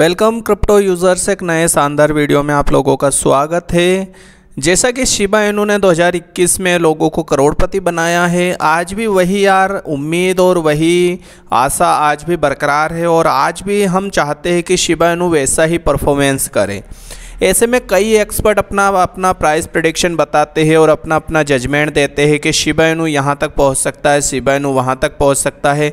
welcome crypto users एक नए शानदार वीडियो में आप लोगों का स्वागत है जैसा कि शिबा इनू ने 2021 में लोगों को करोड़पति बनाया है आज भी वही यार उम्मीद और वही आशा आज भी बरकरार है और आज भी हम चाहते हैं कि शिबा इनू वैसा ही परफॉर्मेंस करें ऐसे में कई एक्सपर्ट अपना अपना प्राइस प्रडिक्शन बताते हैं और अपना अपना जजमेंट देते हैं कि शिबा इनू यहाँ तक पहुँच सकता है शिबा इनू वहाँ तक पहुँच सकता है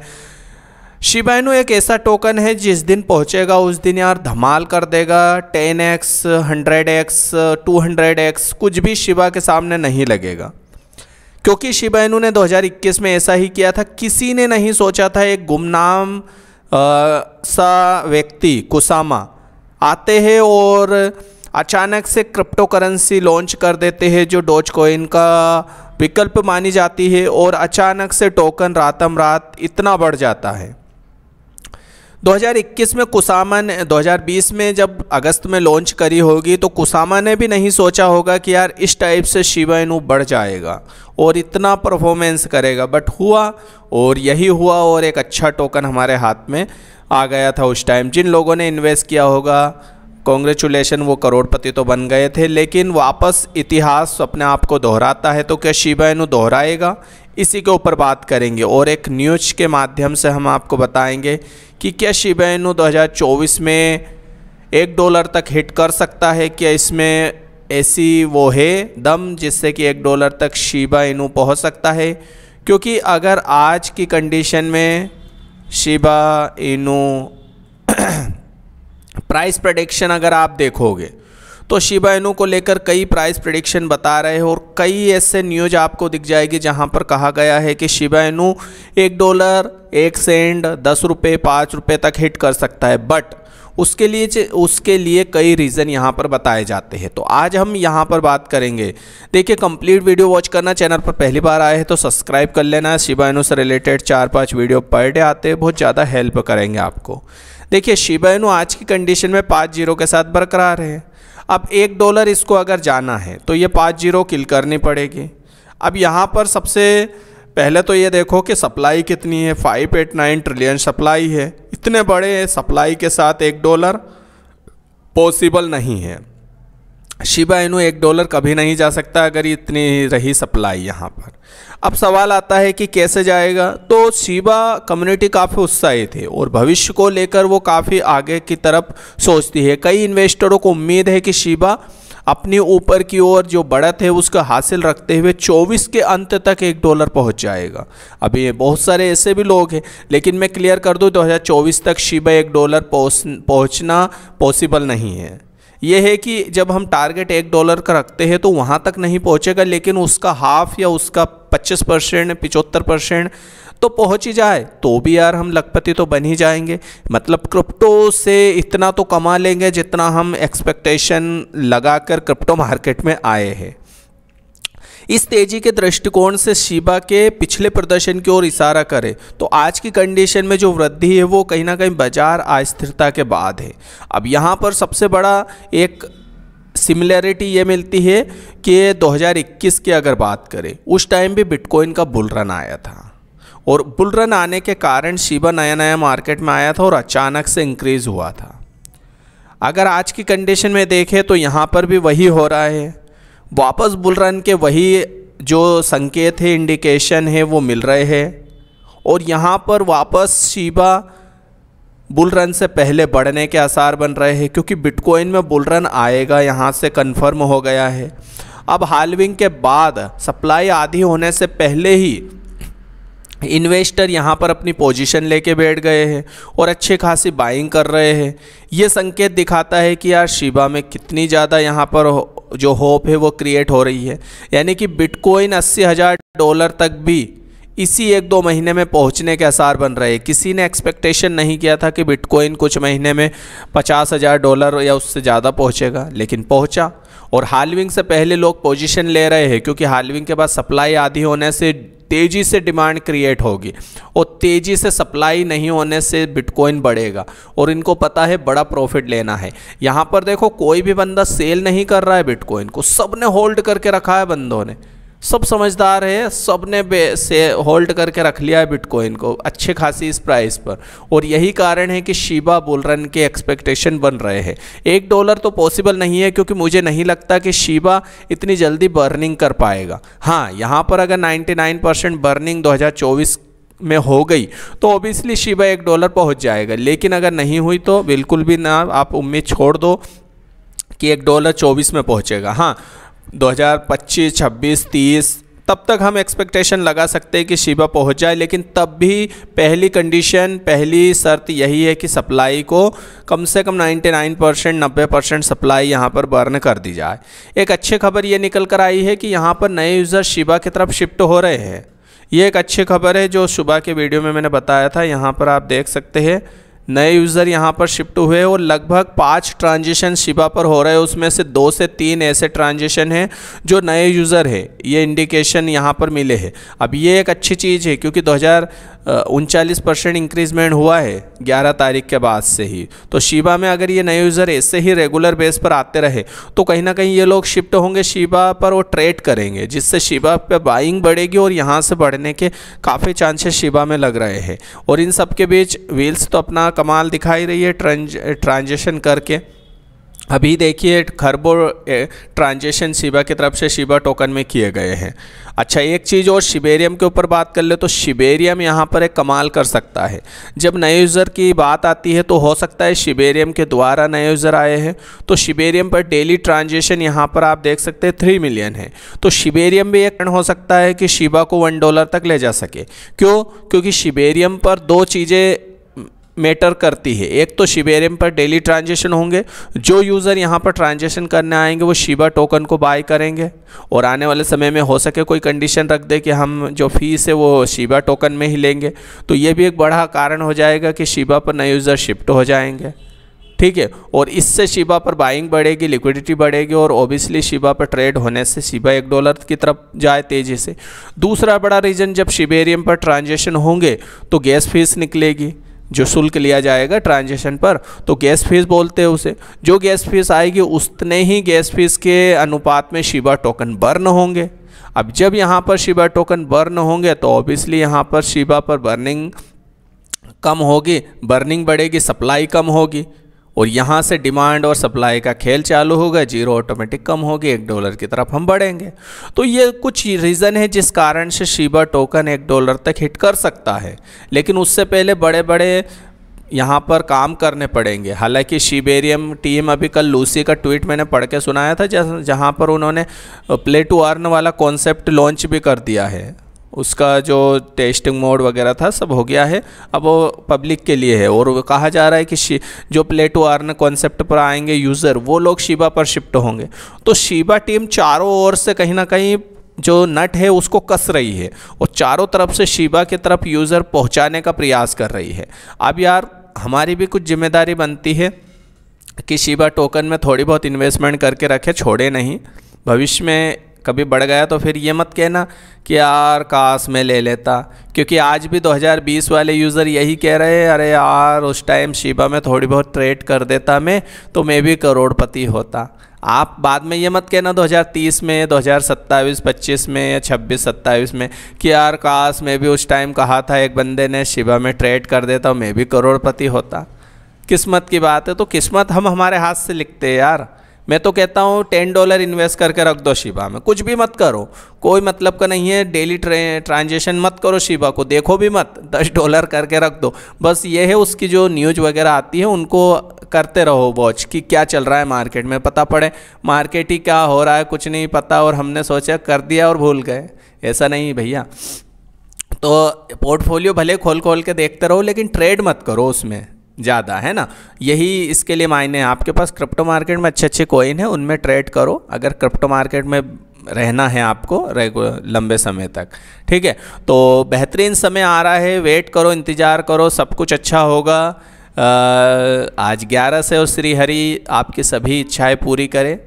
शिबाइनो एक ऐसा टोकन है जिस दिन पहुंचेगा उस दिन यार धमाल कर देगा 10x, 100x, 200x कुछ भी शिबा के सामने नहीं लगेगा क्योंकि शिबाइनो ने 2021 में ऐसा ही किया था किसी ने नहीं सोचा था एक गुमनाम आ, सा व्यक्ति कुसामा आते हैं और अचानक से क्रिप्टो करेंसी लॉन्च कर देते हैं जो डोज कोइन का विकल्प मानी जाती है और अचानक से टोकन रातम रात इतना बढ़ जाता है 2021 में कुसामा ने 2020 में जब अगस्त में लॉन्च करी होगी तो कुसामा ने भी नहीं सोचा होगा कि यार इस टाइप से शिवा इनू बढ़ जाएगा और इतना परफॉर्मेंस करेगा बट हुआ और यही हुआ और एक अच्छा टोकन हमारे हाथ में आ गया था उस टाइम जिन लोगों ने इन्वेस्ट किया होगा कॉन्ग्रेचुलेशन वो करोड़पति तो बन गए थे लेकिन वापस इतिहास अपने आप को दोहराता है तो क्या शिवा इनू दोहराएगा इसी के ऊपर बात करेंगे और एक न्यूज के माध्यम से हम आपको बताएंगे कि क्या शिबेनु 2024 में एक डॉलर तक हिट कर सकता है क्या इसमें ऐसी वो है दम जिससे कि एक डॉलर तक शिबा इनू पहुँच सकता है क्योंकि अगर आज की कंडीशन में शिबा इनू प्राइस प्रडिक्शन अगर आप देखोगे तो शिबा इनू को लेकर कई प्राइस प्रडिक्शन बता रहे हैं और कई ऐसे न्यूज आपको दिख जाएगी जहां पर कहा गया है कि शिबा इनू एक डॉलर एक सेंड दस रुपये पाँच रुपये तक हिट कर सकता है बट उसके लिए उसके लिए कई रीज़न यहाँ पर बताए जाते हैं तो आज हम यहाँ पर बात करेंगे देखिए कंप्लीट वीडियो वॉच करना चैनल पर पहली बार आए हैं तो सब्सक्राइब कर लेना इनू से रिलेटेड चार पाँच वीडियो पर डे आते हैं बहुत ज़्यादा हेल्प करेंगे आपको देखिए इनू आज की कंडीशन में पाँच जीरो के साथ बरकरार है अब एक डॉलर इसको अगर जाना है तो ये पाँच जीरो किल करनी पड़ेगी अब यहाँ पर सबसे पहले तो ये देखो कि सप्लाई कितनी है five eight nine trillion supply है इतने बड़े सप्लाई के साथ एक डॉलर पॉसिबल नहीं है शिबा इनू एक डॉलर कभी नहीं जा सकता अगर इतनी रही सप्लाई यहाँ पर अब सवाल आता है कि कैसे जाएगा तो शिबा कम्युनिटी काफ़ी उत्साहित है और भविष्य को लेकर वो काफ़ी आगे की तरफ सोचती है कई इन्वेस्टरों को उम्मीद है कि शिबा अपनी ऊपर की ओर जो बढ़त है उसका हासिल रखते हुए 24 के अंत तक एक डॉलर पहुंच जाएगा अभी ये बहुत सारे ऐसे भी लोग हैं लेकिन मैं क्लियर कर दूं 2024 तक शिबा एक डॉलर पहुंचना पॉसिबल नहीं है यह है कि जब हम टारगेट एक डॉलर का रखते हैं तो वहाँ तक नहीं पहुँचेगा लेकिन उसका हाफ या उसका पच्चीस परसेंट पिचहत्तर परसेंट तो पहुँच ही जाए तो भी यार हम लखपति तो बन ही जाएंगे मतलब क्रिप्टो से इतना तो कमा लेंगे जितना हम एक्सपेक्टेशन लगा कर क्रिप्टो मार्केट में आए हैं इस तेजी के दृष्टिकोण से शिबा के पिछले प्रदर्शन की ओर इशारा करें तो आज की कंडीशन में जो वृद्धि है वो कहीं ना कहीं बाजार अस्थिरता के बाद है अब यहाँ पर सबसे बड़ा एक सिमिलैरिटी ये मिलती है कि 2021 की अगर बात करें उस टाइम भी बिटकॉइन का बुल रन आया था और बुल रन आने के कारण शिबा नया नया मार्केट में आया था और अचानक से इंक्रीज़ हुआ था अगर आज की कंडीशन में देखें तो यहाँ पर भी वही हो रहा है वापस बुल रन के वही जो संकेत है इंडिकेशन है वो मिल रहे हैं और यहाँ पर वापस शिबा बुल रन से पहले बढ़ने के आसार बन रहे हैं क्योंकि बिटकॉइन में बुल रन आएगा यहाँ से कंफर्म हो गया है अब हालविंग के बाद सप्लाई आधी होने से पहले ही इन्वेस्टर यहाँ पर अपनी पोजीशन लेके बैठ गए हैं और अच्छे खासी बाइंग कर रहे हैं ये संकेत दिखाता है कि यार शिबा में कितनी ज़्यादा यहाँ पर जो होप है वो क्रिएट हो रही है यानी कि बिटकॉइन अस्सी हज़ार डॉलर तक भी इसी एक दो महीने में पहुंचने के आसार बन रहे किसी ने एक्सपेक्टेशन नहीं किया था कि बिटकॉइन कुछ महीने में पचास हज़ार डॉलर या उससे ज़्यादा पहुंचेगा लेकिन पहुंचा और हालविंग से पहले लोग पोजीशन ले रहे हैं क्योंकि हालविंग के बाद सप्लाई आधी होने से तेज़ी से डिमांड क्रिएट होगी और तेज़ी से सप्लाई नहीं होने से बिटकॉइन बढ़ेगा और इनको पता है बड़ा प्रॉफिट लेना है यहाँ पर देखो कोई भी बंदा सेल नहीं कर रहा है बिटकॉइन को सब ने होल्ड करके रखा है बंदों ने सब समझदार है सब ने से होल्ड करके रख लिया है बिटकॉइन को अच्छे खासी इस प्राइस पर और यही कारण है कि शिबा बुलरन रन के एक्सपेक्टेशन बन रहे हैं एक डॉलर तो पॉसिबल नहीं है क्योंकि मुझे नहीं लगता कि शिबा इतनी जल्दी बर्निंग कर पाएगा हाँ यहाँ पर अगर 99 परसेंट बर्निंग 2024 में हो गई तो ओबियसली शिबा एक डॉलर पहुँच जाएगा लेकिन अगर नहीं हुई तो बिल्कुल भी ना आप उम्मीद छोड़ दो कि एक डॉलर चौबीस में पहुंचेगा हाँ 2025, 26, 30 तब तक हम एक्सपेक्टेशन लगा सकते हैं कि शिबा पहुंच जाए लेकिन तब भी पहली कंडीशन पहली शर्त यही है कि सप्लाई को कम से कम 99 परसेंट नब्बे परसेंट सप्लाई यहाँ पर बर्न कर दी जाए एक अच्छी खबर ये निकल कर आई है कि यहाँ पर नए यूज़र शिबा की तरफ शिफ्ट हो रहे हैं ये एक अच्छी खबर है जो सुबह के वीडियो में मैंने बताया था यहाँ पर आप देख सकते हैं नए यूज़र यहाँ पर शिफ्ट हुए और लगभग पाँच ट्रांजेक्शन शिबा पर हो रहे हैं उसमें से दो से तीन ऐसे ट्रांजेक्शन हैं जो नए यूज़र है ये इंडिकेशन यहाँ पर मिले हैं अब ये एक अच्छी चीज़ है क्योंकि दो उनचालीस परसेंट इंक्रीजमेंट हुआ है 11 तारीख के बाद से ही तो शिबा में अगर ये नए यूज़र ऐसे ही रेगुलर बेस पर आते रहे तो कहीं ना कहीं ये लोग शिफ्ट होंगे शिबा पर वो ट्रेड करेंगे जिससे शिबा पर बाइंग बढ़ेगी और यहाँ से बढ़ने के काफ़ी चांसेस शिबा में लग रहे हैं और इन सब के बीच व्हील्स तो अपना कमाल दिखाई रही है ट्रांज ट्रांजेक्शन करके अभी देखिए खरबों ट्रांजेक्शन शिबा की तरफ से शिबा टोकन में किए गए हैं अच्छा एक चीज़ और शिबेरियम के ऊपर बात कर ले तो शिबेरियम यहाँ पर एक कमाल कर सकता है जब नए यूज़र की बात आती है तो हो सकता है शिबेरियम के द्वारा नए यूज़र आए हैं तो शिबेरियम पर डेली ट्रांजेक्शन यहाँ पर आप देख सकते हैं थ्री मिलियन है तो शिबेरियम भी एक हो सकता है कि शिबा को वन डॉलर तक ले जा सके क्यों क्योंकि शिबेरियम पर दो चीज़ें मैटर करती है एक तो शिबेरियम पर डेली ट्रांजेक्शन होंगे जो यूज़र यहाँ पर ट्रांजेक्शन करने आएंगे वो शिबा टोकन को बाय करेंगे और आने वाले समय में हो सके कोई कंडीशन रख दे कि हम जो फीस है वो शिबा टोकन में ही लेंगे तो ये भी एक बड़ा कारण हो जाएगा कि शिबा पर नए यूज़र शिफ्ट हो जाएंगे ठीक है और इससे शिबा पर बाइंग बढ़ेगी लिक्विडिटी बढ़ेगी और ओबियसली शिबा पर ट्रेड होने से शिबा एक डॉलर की तरफ जाए तेज़ी से दूसरा बड़ा रीज़न जब शिबेरियम पर ट्रांजेक्शन होंगे तो गैस फीस निकलेगी जो शुल्क लिया जाएगा ट्रांजेक्शन पर तो गैस फीस बोलते हैं उसे जो गैस फीस आएगी उतने ही गैस फीस के अनुपात में शिवा टोकन बर्न होंगे अब जब यहाँ पर शिवा टोकन बर्न होंगे तो ऑब्वियसली यहाँ पर शिवा पर बर्निंग कम होगी बर्निंग बढ़ेगी सप्लाई कम होगी और यहाँ से डिमांड और सप्लाई का खेल चालू होगा जीरो ऑटोमेटिक कम होगी एक डॉलर की तरफ हम बढ़ेंगे तो ये कुछ रीज़न है जिस कारण से शिबा टोकन एक डॉलर तक हिट कर सकता है लेकिन उससे पहले बड़े बड़े यहाँ पर काम करने पड़ेंगे हालांकि शिबेरियम टीम अभी कल लूसी का ट्वीट मैंने पढ़ के सुनाया था जहाँ पर उन्होंने प्ले टू अर्न वाला कॉन्सेप्ट लॉन्च भी कर दिया है उसका जो टेस्टिंग मोड वगैरह था सब हो गया है अब वो पब्लिक के लिए है और कहा जा रहा है कि जो प्ले टू अर्न कॉन्सेप्ट पर आएंगे यूज़र वो लोग शिबा पर शिफ्ट होंगे तो शिबा टीम चारों ओर से कहीं ना कहीं जो नट है उसको कस रही है और चारों तरफ से शिबा की तरफ यूज़र पहुँचाने का प्रयास कर रही है अब यार हमारी भी कुछ जिम्मेदारी बनती है कि शिबा टोकन में थोड़ी बहुत इन्वेस्टमेंट करके रखे छोड़े नहीं भविष्य में कभी बढ़ गया तो फिर ये मत कहना कि यार काश मैं ले लेता क्योंकि आज भी 2020 वाले यूज़र यही कह रहे हैं अरे यार उस टाइम शिबा में थोड़ी बहुत ट्रेड कर देता मैं तो मैं भी करोड़पति होता आप बाद में ये मत कहना 2030 में 2027 25 में या 26 27 में कि यार काश मैं भी उस टाइम कहा था एक बंदे ने शिबा में ट्रेड कर देता मैं भी करोड़पति होता किस्मत की बात है तो किस्मत हम हमारे हाथ से लिखते हैं यार मैं तो कहता हूँ टेन डॉलर इन्वेस्ट करके रख दो शिबा में कुछ भी मत करो कोई मतलब का नहीं है डेली ट्रांजेक्शन मत करो शिबा को देखो भी मत दस डॉलर करके रख दो बस ये है उसकी जो न्यूज वगैरह आती है उनको करते रहो वॉच कि क्या चल रहा है मार्केट में पता पड़े मार्केट ही क्या हो रहा है कुछ नहीं पता और हमने सोचा कर दिया और भूल गए ऐसा नहीं भैया तो पोर्टफोलियो भले खोल खोल के देखते रहो लेकिन ट्रेड मत करो उसमें ज़्यादा है ना यही इसके लिए मायने हैं आपके पास क्रिप्टो मार्केट में अच्छे अच्छे कॉइन हैं उनमें ट्रेड करो अगर क्रिप्टो मार्केट में रहना है आपको लंबे समय तक ठीक है तो बेहतरीन समय आ रहा है वेट करो इंतज़ार करो सब कुछ अच्छा होगा आज ग्यारह से और श्रीहरि आपकी सभी इच्छाएं पूरी करें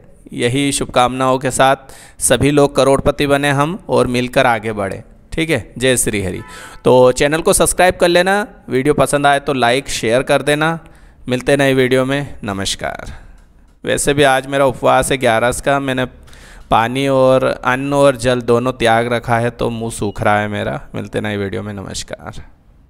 यही शुभकामनाओं के साथ सभी लोग करोड़पति बने हम और मिलकर आगे बढ़ें ठीक है जय श्री हरि तो चैनल को सब्सक्राइब कर लेना वीडियो पसंद आए तो लाइक शेयर कर देना मिलते नए वीडियो में नमस्कार वैसे भी आज मेरा उपवास है ग्यारस का मैंने पानी और अन्न और जल दोनों त्याग रखा है तो मुंह सूख रहा है मेरा मिलते नए वीडियो में नमस्कार